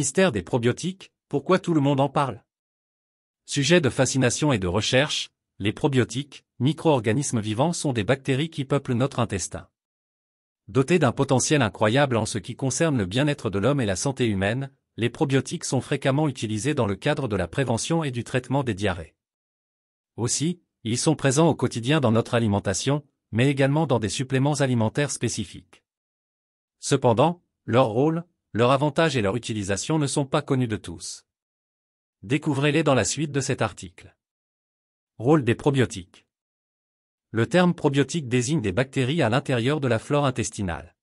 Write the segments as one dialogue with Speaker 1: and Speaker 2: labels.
Speaker 1: mystère des probiotiques, pourquoi tout le monde en parle Sujet de fascination et de recherche, les probiotiques, micro-organismes vivants sont des bactéries qui peuplent notre intestin. Dotés d'un potentiel incroyable en ce qui concerne le bien-être de l'homme et la santé humaine, les probiotiques sont fréquemment utilisés dans le cadre de la prévention et du traitement des diarrhées. Aussi, ils sont présents au quotidien dans notre alimentation, mais également dans des suppléments alimentaires spécifiques. Cependant, leur rôle, leur avantage et leur utilisation ne sont pas connus de tous. Découvrez-les dans la suite de cet article. Rôle des probiotiques. Le terme probiotique désigne des bactéries à l'intérieur de la flore intestinale.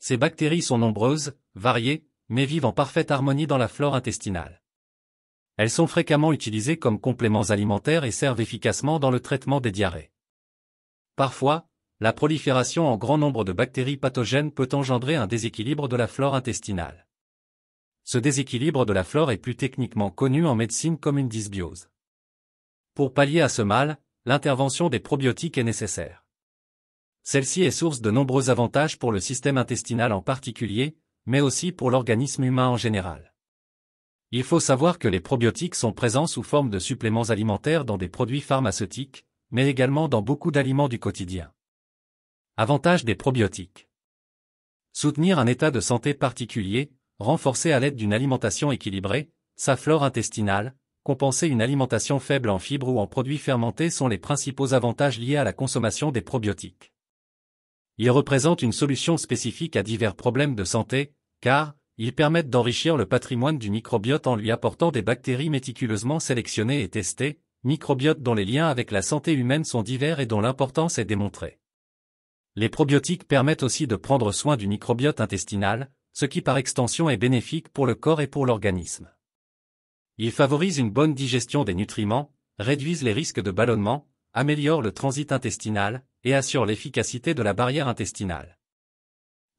Speaker 1: Ces bactéries sont nombreuses, variées, mais vivent en parfaite harmonie dans la flore intestinale. Elles sont fréquemment utilisées comme compléments alimentaires et servent efficacement dans le traitement des diarrhées. Parfois, la prolifération en grand nombre de bactéries pathogènes peut engendrer un déséquilibre de la flore intestinale. Ce déséquilibre de la flore est plus techniquement connu en médecine comme une dysbiose. Pour pallier à ce mal, l'intervention des probiotiques est nécessaire. Celle-ci est source de nombreux avantages pour le système intestinal en particulier, mais aussi pour l'organisme humain en général. Il faut savoir que les probiotiques sont présents sous forme de suppléments alimentaires dans des produits pharmaceutiques, mais également dans beaucoup d'aliments du quotidien. Avantages des probiotiques. Soutenir un état de santé particulier, renforcer à l'aide d'une alimentation équilibrée, sa flore intestinale, compenser une alimentation faible en fibres ou en produits fermentés sont les principaux avantages liés à la consommation des probiotiques. Ils représentent une solution spécifique à divers problèmes de santé, car ils permettent d'enrichir le patrimoine du microbiote en lui apportant des bactéries méticuleusement sélectionnées et testées, microbiote dont les liens avec la santé humaine sont divers et dont l'importance est démontrée. Les probiotiques permettent aussi de prendre soin du microbiote intestinal, ce qui par extension est bénéfique pour le corps et pour l'organisme. Ils favorisent une bonne digestion des nutriments, réduisent les risques de ballonnement, améliorent le transit intestinal et assurent l'efficacité de la barrière intestinale.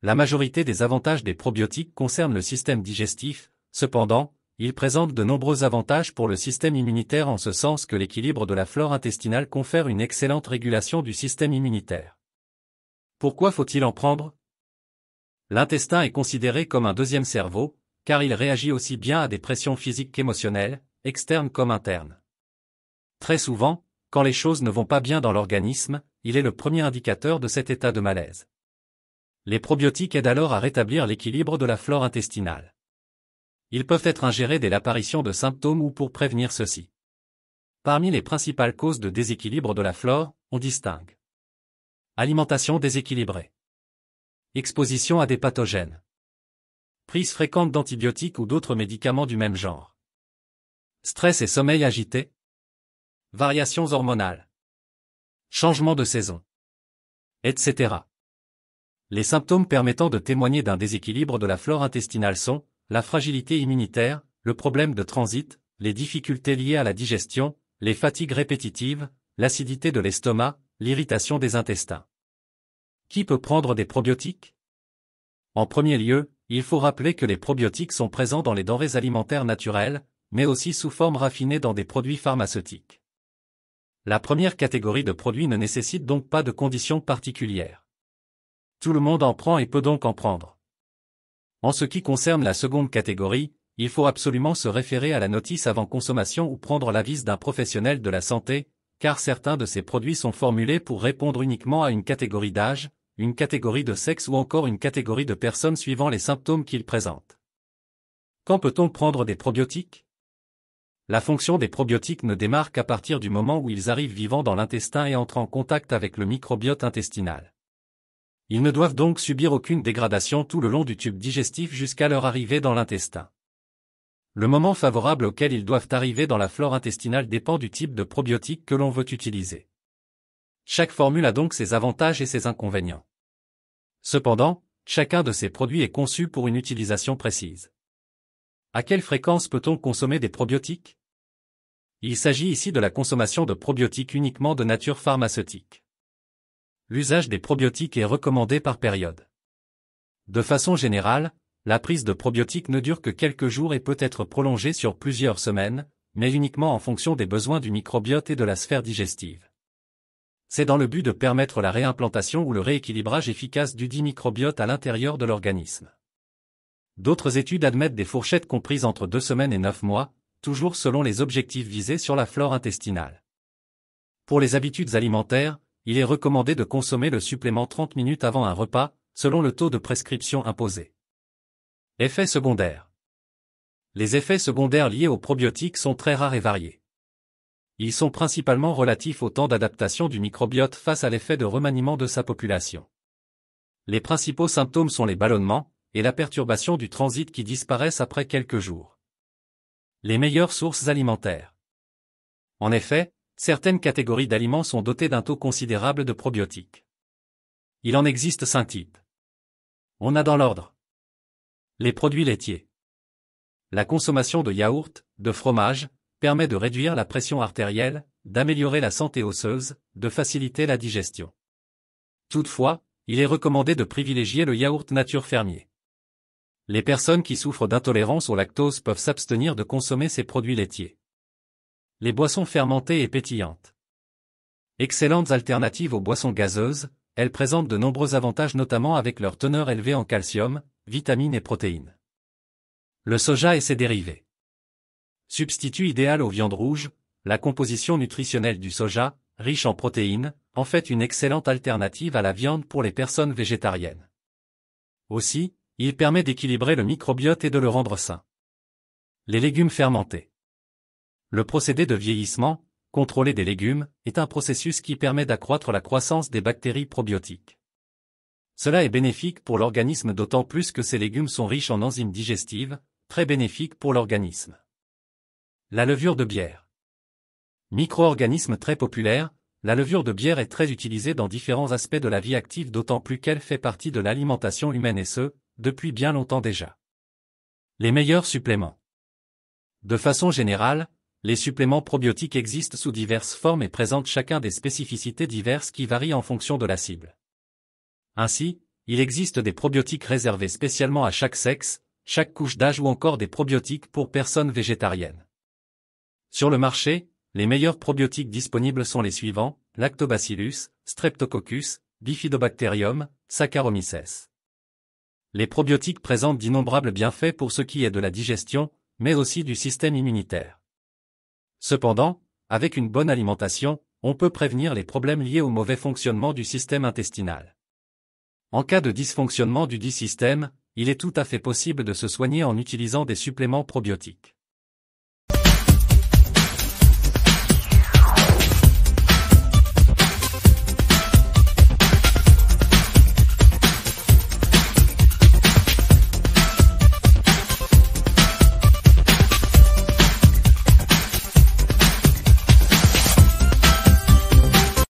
Speaker 1: La majorité des avantages des probiotiques concernent le système digestif, cependant, ils présentent de nombreux avantages pour le système immunitaire en ce sens que l'équilibre de la flore intestinale confère une excellente régulation du système immunitaire. Pourquoi faut-il en prendre L'intestin est considéré comme un deuxième cerveau, car il réagit aussi bien à des pressions physiques qu'émotionnelles, externes comme internes. Très souvent, quand les choses ne vont pas bien dans l'organisme, il est le premier indicateur de cet état de malaise. Les probiotiques aident alors à rétablir l'équilibre de la flore intestinale. Ils peuvent être ingérés dès l'apparition de symptômes ou pour prévenir ceci. Parmi les principales causes de déséquilibre de la flore, on distingue Alimentation déséquilibrée. Exposition à des pathogènes. Prise fréquente d'antibiotiques ou d'autres médicaments du même genre. Stress et sommeil agité. Variations hormonales. Changement de saison. Etc. Les symptômes permettant de témoigner d'un déséquilibre de la flore intestinale sont la fragilité immunitaire, le problème de transit, les difficultés liées à la digestion, les fatigues répétitives, l'acidité de l'estomac, l'irritation des intestins. Qui peut prendre des probiotiques En premier lieu, il faut rappeler que les probiotiques sont présents dans les denrées alimentaires naturelles, mais aussi sous forme raffinée dans des produits pharmaceutiques. La première catégorie de produits ne nécessite donc pas de conditions particulières. Tout le monde en prend et peut donc en prendre. En ce qui concerne la seconde catégorie, il faut absolument se référer à la notice avant consommation ou prendre l'avis d'un professionnel de la santé, car certains de ces produits sont formulés pour répondre uniquement à une catégorie d'âge, une catégorie de sexe ou encore une catégorie de personnes suivant les symptômes qu'ils présentent. Quand peut-on prendre des probiotiques La fonction des probiotiques ne démarre qu'à partir du moment où ils arrivent vivants dans l'intestin et entrent en contact avec le microbiote intestinal. Ils ne doivent donc subir aucune dégradation tout le long du tube digestif jusqu'à leur arrivée dans l'intestin. Le moment favorable auquel ils doivent arriver dans la flore intestinale dépend du type de probiotique que l'on veut utiliser. Chaque formule a donc ses avantages et ses inconvénients. Cependant, chacun de ces produits est conçu pour une utilisation précise. À quelle fréquence peut-on consommer des probiotiques Il s'agit ici de la consommation de probiotiques uniquement de nature pharmaceutique. L'usage des probiotiques est recommandé par période. De façon générale, la prise de probiotiques ne dure que quelques jours et peut être prolongée sur plusieurs semaines, mais uniquement en fonction des besoins du microbiote et de la sphère digestive. C'est dans le but de permettre la réimplantation ou le rééquilibrage efficace du dit microbiote à l'intérieur de l'organisme. D'autres études admettent des fourchettes comprises entre deux semaines et neuf mois, toujours selon les objectifs visés sur la flore intestinale. Pour les habitudes alimentaires, il est recommandé de consommer le supplément 30 minutes avant un repas, selon le taux de prescription imposé. Effets secondaires Les effets secondaires liés aux probiotiques sont très rares et variés. Ils sont principalement relatifs au temps d'adaptation du microbiote face à l'effet de remaniement de sa population. Les principaux symptômes sont les ballonnements et la perturbation du transit qui disparaissent après quelques jours. Les meilleures sources alimentaires. En effet, certaines catégories d'aliments sont dotées d'un taux considérable de probiotiques. Il en existe cinq types. On a dans l'ordre les produits laitiers. La consommation de yaourt, de fromage, permet de réduire la pression artérielle, d'améliorer la santé osseuse, de faciliter la digestion. Toutefois, il est recommandé de privilégier le yaourt nature fermier. Les personnes qui souffrent d'intolérance au lactose peuvent s'abstenir de consommer ces produits laitiers. Les boissons fermentées et pétillantes. Excellentes alternatives aux boissons gazeuses, elles présentent de nombreux avantages notamment avec leur teneur élevée en calcium, vitamines et protéines. Le soja et ses dérivés. Substitut idéal aux viandes rouges, la composition nutritionnelle du soja, riche en protéines, en fait une excellente alternative à la viande pour les personnes végétariennes. Aussi, il permet d'équilibrer le microbiote et de le rendre sain. Les légumes fermentés. Le procédé de vieillissement, contrôlé des légumes, est un processus qui permet d'accroître la croissance des bactéries probiotiques. Cela est bénéfique pour l'organisme d'autant plus que ces légumes sont riches en enzymes digestives, très bénéfiques pour l'organisme. La levure de bière. Micro-organisme très populaire, la levure de bière est très utilisée dans différents aspects de la vie active d'autant plus qu'elle fait partie de l'alimentation humaine et ce, depuis bien longtemps déjà. Les meilleurs suppléments. De façon générale, les suppléments probiotiques existent sous diverses formes et présentent chacun des spécificités diverses qui varient en fonction de la cible. Ainsi, il existe des probiotiques réservés spécialement à chaque sexe, chaque couche d'âge ou encore des probiotiques pour personnes végétariennes. Sur le marché, les meilleurs probiotiques disponibles sont les suivants, Lactobacillus, Streptococcus, Bifidobacterium, Saccharomyces. Les probiotiques présentent d'innombrables bienfaits pour ce qui est de la digestion, mais aussi du système immunitaire. Cependant, avec une bonne alimentation, on peut prévenir les problèmes liés au mauvais fonctionnement du système intestinal. En cas de dysfonctionnement du dit système, il est tout à fait possible de se soigner en utilisant des suppléments probiotiques.